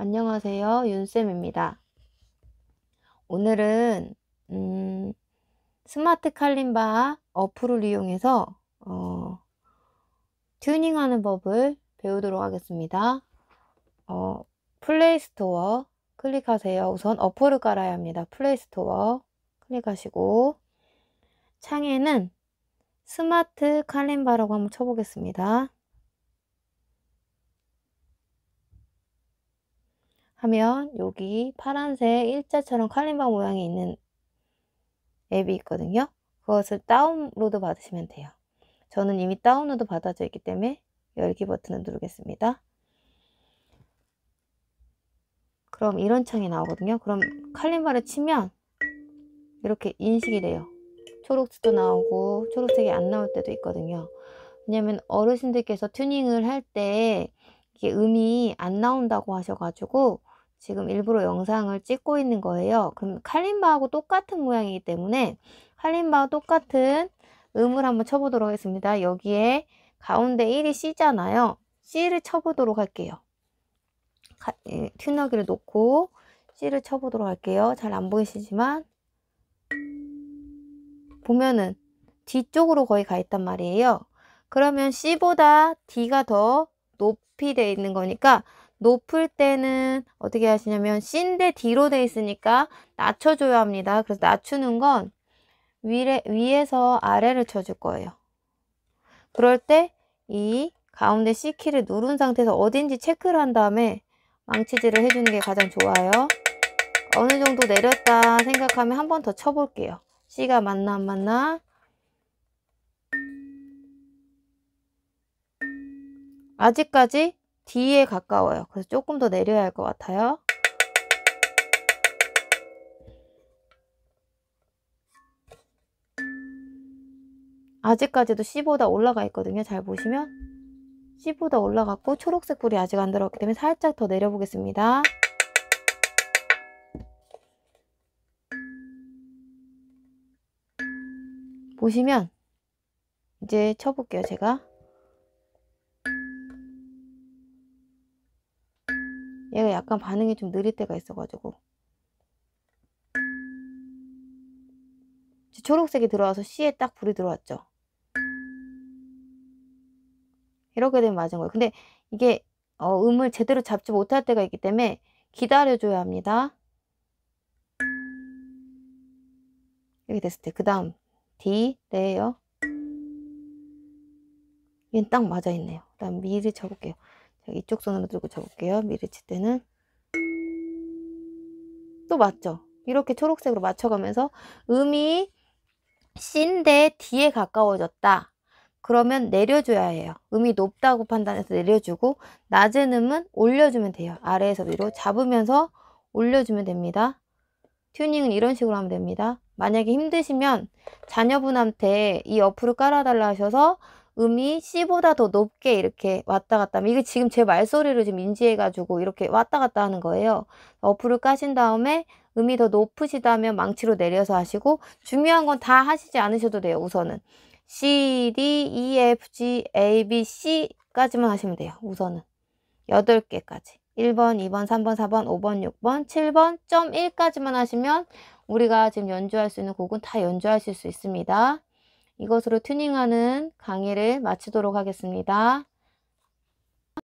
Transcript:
안녕하세요. 윤쌤입니다. 오늘은 음, 스마트 칼림바 어플을 이용해서 어, 튜닝하는 법을 배우도록 하겠습니다. 어, 플레이스토어 클릭하세요. 우선 어플을 깔아야 합니다. 플레이스토어 클릭하시고 창에는 스마트 칼림바라고 한번 쳐보겠습니다. 하면 여기 파란색 일자처럼 칼림바 모양이 있는 앱이 있거든요. 그것을 다운로드 받으시면 돼요. 저는 이미 다운로드 받아져 있기 때문에 열기 버튼을 누르겠습니다. 그럼 이런 창이 나오거든요. 그럼 칼림바를 치면 이렇게 인식이 돼요. 초록색도 나오고 초록색이 안 나올 때도 있거든요. 왜냐면 어르신들께서 튜닝을 할 때 이게 음이 안 나온다고 하셔가지고 지금 일부러 영상을 찍고 있는 거예요. 그럼 칼림바하고 똑같은 모양이기 때문에 칼림바와 똑같은 음을 한번 쳐보도록 하겠습니다. 여기에 가운데 1이 C잖아요. C를 쳐보도록 할게요. 튜너기를 예, 놓고 C를 쳐보도록 할게요. 잘 안 보이시지만 보면은 뒤쪽으로 거의 가 있단 말이에요. 그러면 C보다 D가 더 높이 되어 있는 거니까 높을 때는 어떻게 하시냐면 C인데 D로 돼 있으니까 낮춰줘야 합니다. 그래서 낮추는 건 위에, 위에서 아래를 쳐줄 거예요. 그럴 때 이 가운데 C키를 누른 상태에서 어딘지 체크를 한 다음에 망치질을 해주는 게 가장 좋아요. 어느 정도 내렸다 생각하면 한 번 더 쳐볼게요. C가 맞나 안 맞나? 아직까지 D에 가까워요. 그래서 조금 더 내려야 할 것 같아요. 아직까지도 C보다 올라가 있거든요. 잘 보시면 C보다 올라갔고 초록색 불이 아직 안들어왔기 때문에 살짝 더 내려보겠습니다. 보시면 이제 쳐볼게요. 제가 얘가 약간 반응이 좀 느릴 때가 있어가지고 초록색이 들어와서 C에 딱 불이 들어왔죠 이렇게 되면 맞은 거예요 근데 이게 어, 음을 제대로 잡지 못할 때가 있기 때문에 기다려줘야 합니다 이렇게 됐을 때 그 다음 D, 레예요 얘는 딱 맞아 있네요. 그다음 미를 쳐볼게요. 이쪽 손으로 들고 쳐볼게요. 미르칠 때는 또 맞죠? 이렇게 초록색으로 맞춰가면서 음이 C인데 D에 가까워졌다. 그러면 내려줘야 해요. 음이 높다고 판단해서 내려주고 낮은 음은 올려주면 돼요. 아래에서 위로 잡으면서 올려주면 됩니다. 튜닝은 이런 식으로 하면 됩니다. 만약에 힘드시면 자녀분한테 이 어플을 깔아달라 하셔서 음이 C보다 더 높게 이렇게 왔다 갔다 하면 이게 지금 제 말소리를 지금 인지해가지고 이렇게 왔다 갔다 하는 거예요. 어플을 까신 다음에 음이 더 높으시다면 망치로 내려서 하시고 중요한 건 다 하시지 않으셔도 돼요. 우선은 C, D, E, F, G, A, B, C까지만 하시면 돼요. 우선은 8개까지 1번, 2번, 3번, 4번, 5번, 6번, 7번, 점 1까지만 하시면 우리가 지금 연주할 수 있는 곡은 다 연주하실 수 있습니다. 이것으로 튜닝하는 강의를 마치도록 하겠습니다.